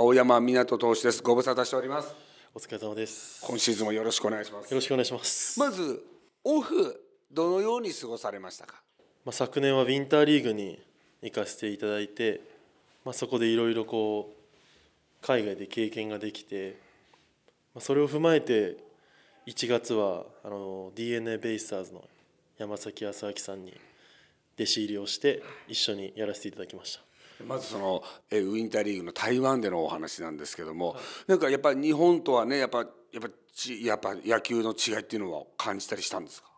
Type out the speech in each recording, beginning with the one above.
青山港投手ですご無沙汰しておりますお疲れ様です今シーズンもよろしくお願いしますよろしくお願いしますまずオフどのように過ごされましたかまあ、昨年はウィンターリーグに行かせていただいて、まあ、そこでいろいろこう海外で経験ができて、まあ、それを踏まえて1月はあの d n a ベイスターズの山崎康明さんに弟子入りをして一緒にやらせていただきましたまずそのウィンターリーグの台湾でのお話なんですけども、はい、なんかやっぱり日本とはねやっぱやっぱちやっぱ野球の違いっていうのは感じたりしたんですか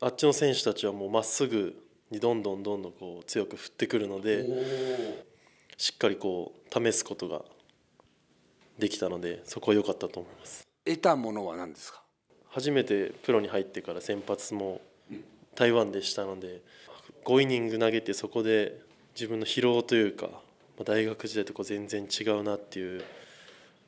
あっちの選手たちはもうまっすぐにどんどんどんどんこう強く振ってくるのでしっかりこう試すことができたのでそこは良かったと思います得たものは何ですか初めてプロに入ってから先発も台湾でしたので5イニング投げてそこで自分の疲労というか大学時代とこう全然違うなっていう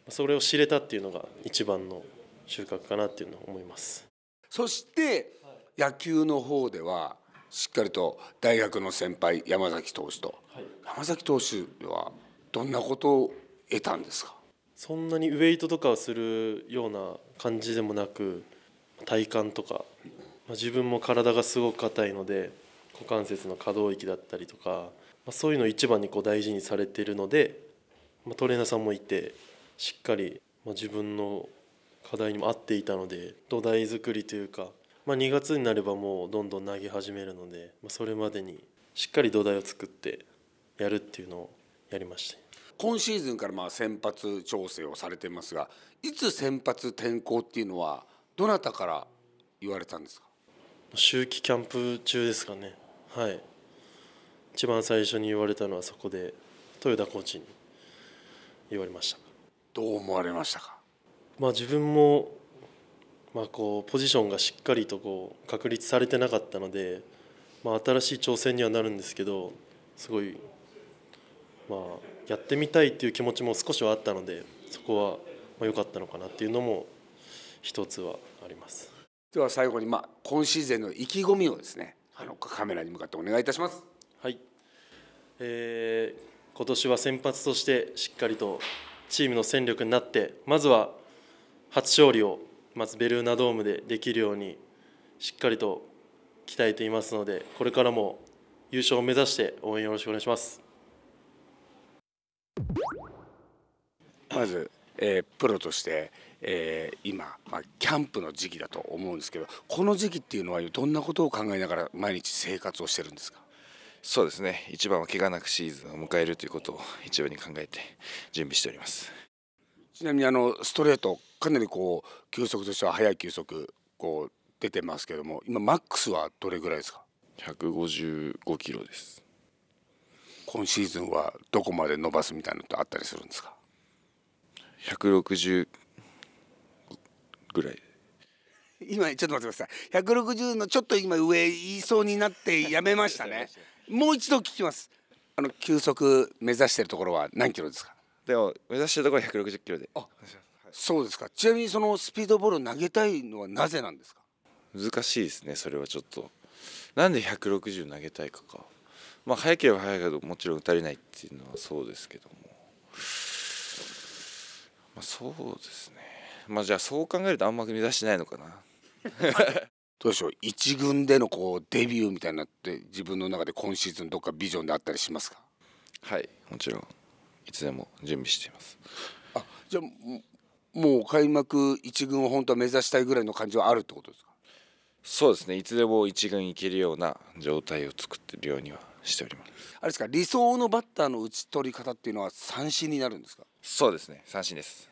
それを知れたっていうのが一番の収穫かなっていうのを思いますそして野球の方ではしっかりと大学の先輩山崎投手と、はい、山崎投手はどんなことを得たんですかそんなにウエイトとかをするような感じでもなく体幹とか、まあ、自分も体がすごく硬いので股関節の可動域だったりとかそういうのを一番にこう大事にされているので、まあ、トレーナーさんもいてしっかり、まあ、自分の課題にも合っていたので土台作りというか、まあ、2月になればもうどんどん投げ始めるので、まあ、それまでにしっかり土台を作ってやるっていうのをやりました今シーズンからまあ先発調整をされてますがいつ先発転向っていうのはどなたから言われたんですか秋季キャンプ中ですかねはい一番最初に言われたのはそこで豊田コーチに言われましたどう思われましたか、まあ、自分も、まあ、こうポジションがしっかりとこう確立されてなかったので、まあ、新しい挑戦にはなるんですけどすごい、まあ、やってみたいっていう気持ちも少しはあったのでそこはまあ良かったのかなっていうのも一つはありますでは最後に、まあ、今シーズンの意気込みをですねあのカメラに向かってお願いいたします。はい、えー、今年は先発としてしっかりとチームの戦力になってまずは初勝利をまずベルーナドームでできるようにしっかりと鍛えていますのでこれからも優勝を目指して応援よろしくお願いします。まず、えー、プロとして、えー、今、まあ、キャンプの時期だと思うんですけどこの時期っていうのはどんなことを考えながら毎日生活をしてるんですかそうですね一番は怪我なくシーズンを迎えるということを一番に考えて準備しておりますちなみにあのストレートかなりこう球速としては速い球速こう出てますけども今マックスはどれぐらいですか155キロです今シーズンはどこまで伸ばすみたいなのってあったりするんですか160ぐらい今ちょっと待ってください160のちょっと今上言いそうになってやめましたねもう一度聞きますあの球速目指してるところは何キロですかでも目指してるところは160キロであそうですかちなみにそのスピードボールを投げたいのはなぜなんですか難しいですねそれはちょっとなんで160投げたいかかまあ早ければ早いけどもちろん打たれないっていうのはそうですけどもまあそうですねまあじゃあそう考えるとあんま目指してないのかな どうでしょう一軍でのこうデビューみたいなって自分の中で今シーズンどっかビジョンであったりしますかはいもちろんいつでも準備していますあじゃあもう開幕一軍を本当は目指したいぐらいの感じはあるってことですかそうですねいつでも一軍いけるような状態を作ってるようにはしておりますあれですか理想のバッターの打ち取り方っていうのは三振になるんですかそうですね三振です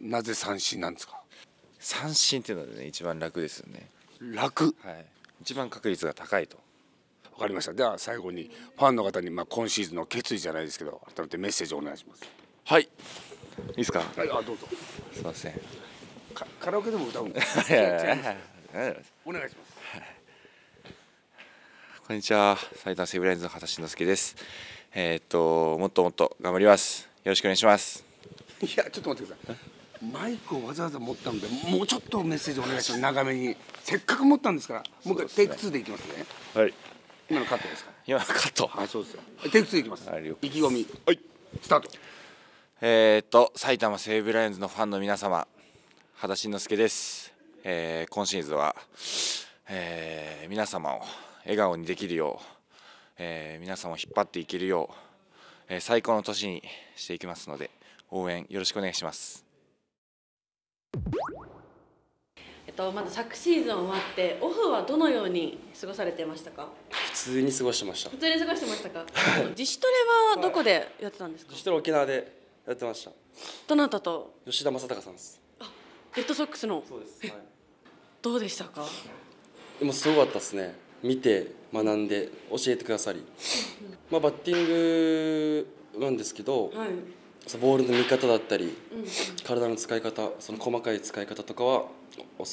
なぜ三振なんですか三振っていうのはね一番楽ですよね楽、はい、一番確率が高いとわかりましたでは最後にファンの方にまあ今シーズンの決意じゃないですけど改めてメッセージをお願いしますはいいいですかはいあどうぞすいませんカラオケでも歌うんです お願いしますこんにちは埼玉セブライオンズの畑慎之介ですえー、っともっともっと頑張りますよろしくお願いしますいやちょっと待ってくださいマイクをわざわざ持ったのでもうちょっとメッセージお願いします長めにせっかく持ったんですからもう一回テイク2でいきますねはい今のカットですか今のカットあそうですよテイク2いきます意気込みはいスタートえー、っと埼玉西武ライオンズのファンの皆様羽田慎之介です、えー、今シーズンは、えー、皆様を笑顔にできるよう、えー、皆さんを引っ張っていけるよう、えー、最高の年にしていきますので応援よろしくお願いしますえっと、まず昨シーズン終わってオフはどのように過ごされてましたか普通に過ごしてました普通に過ごしてましたか自主トレはどこでやってたんですか、はい、自主トレ沖縄でやってましたどなたと吉田正尚さんですあレッドソックスのそうです、はい、どうでしたかでもすごかったですね見て学んで教えてくださり まあバッティングなんですけど、はいボールの見方だったり、うんうん、体の使い方その細かい使い方とかは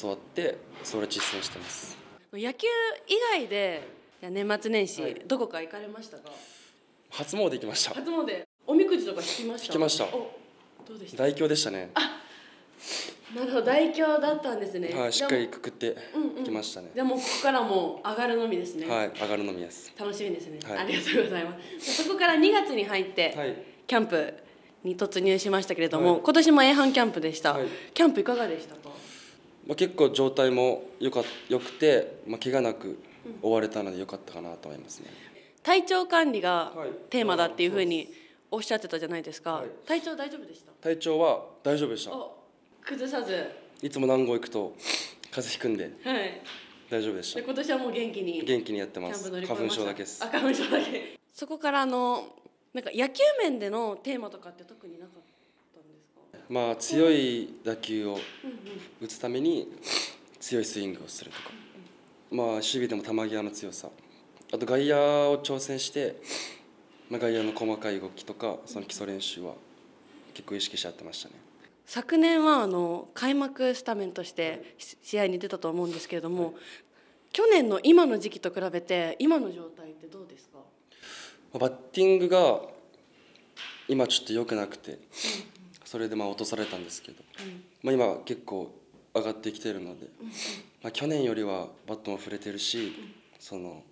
教わってそれ実践してます野球以外で年末年始、はい、どこか行かれましたか初詣行きました初詣おみくじとか引きました引きましたどうでした大凶でしたねあなるほど大凶だったんですねはいしっかりくくって行きましたねでゃ、うんうん、もここからもう上がるのみですねはい上がるのみです楽しみですね、はい、ありがとうございますそこから2月に入って、はい、キャンプに突入しましたけれども、はい、今年も A 班キャンプでした、はい、キャンプいかがでしたか、まあ、結構状態もよかよくて、まあ、怪我なく終われたのでよかったかなと思いますね、うん、体調管理がテーマだっていうふうにおっしゃってたじゃないですか、はい、体調大丈夫でした体調は大丈夫でした崩さずいつも南郷行くと風邪ひくんで、はい、大丈夫でした今年はもう元気に元気にやってます花粉症だけです花粉症だけそこからあのなんか野球面でのテーマとかって特になかったんですかまあ強い打球を打つために強いスイングをするとか、まあ、守備でも球際の強さあと外野を挑戦して、まあ、外野の細かい動きとかその基礎練習は結構意識しちゃってましたね。昨年はあの開幕スタメンとして試合に出たと思うんですけれども、はい、去年の今の時期と比べて今の状態ってどうですかバッティングが今ちょっと良くなくてそれでまあ落とされたんですけど、まあ、今結構上がってきてるので、まあ、去年よりはバットも振れてるしその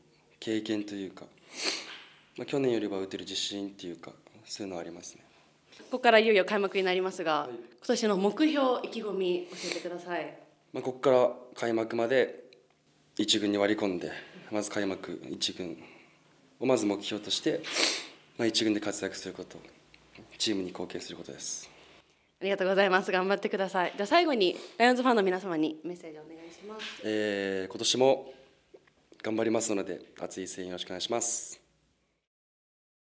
経験というか、まあ、去年よりは打てる自信っていうかそういうのはありますね。ここからいよいよ開幕になりますが、はい、今年の目標意気込み教えてください。まあ、ここから開幕まで1軍に割り込んでまず開幕1軍をまず目標として、まあ、一軍で活躍することチームに貢献することですありがとうございます頑張ってくださいじゃ最後にライオンズファンの皆様にメッセージお願いします、えー、今年も頑張りますので熱い声援よろしくお願いします